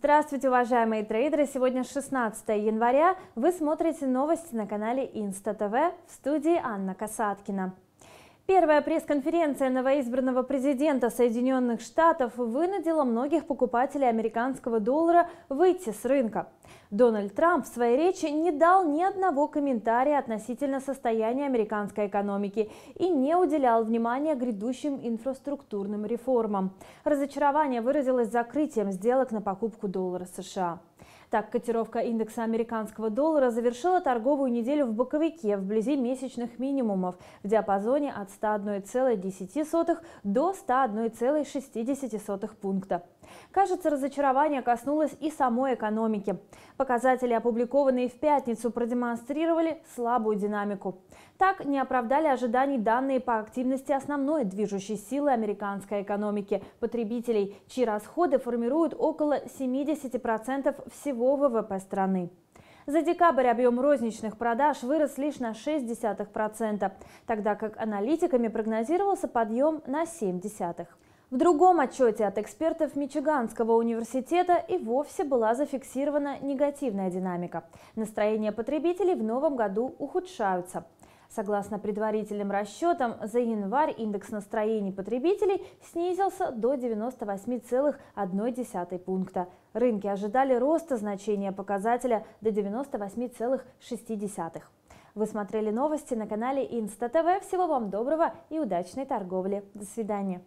Здравствуйте, уважаемые трейдеры! Сегодня 16 января. Вы смотрите новости на канале Инста ТВ в студии Анна Касаткина. Первая пресс-конференция новоизбранного президента Соединенных Штатов вынудила многих покупателей американского доллара выйти с рынка. Дональд Трамп в своей речи не дал ни одного комментария относительно состояния американской экономики и не уделял внимания грядущим инфраструктурным реформам. Разочарование выразилось закрытием сделок на покупку доллара США. Так, котировка индекса американского доллара завершила торговую неделю в боковике вблизи месячных минимумов в диапазоне от 101,10 до 101,60 пункта. Кажется, разочарование коснулось и самой экономики. Показатели, опубликованные в пятницу, продемонстрировали слабую динамику. Так не оправдали ожиданий данные по активности основной движущей силы американской экономики – потребителей, чьи расходы формируют около 70% всего ВВП страны. За декабрь объем розничных продаж вырос лишь на 0,6%, тогда как аналитиками прогнозировался подъем на 0,7%. В другом отчете от экспертов Мичиганского университета и вовсе была зафиксирована негативная динамика. Настроения потребителей в новом году ухудшаются. Согласно предварительным расчетам, за январь индекс настроений потребителей снизился до 98,1 пункта. Рынки ожидали роста значения показателя до 98,6. Вы смотрели новости на канале Инста ТВ. Всего вам доброго и удачной торговли. До свидания.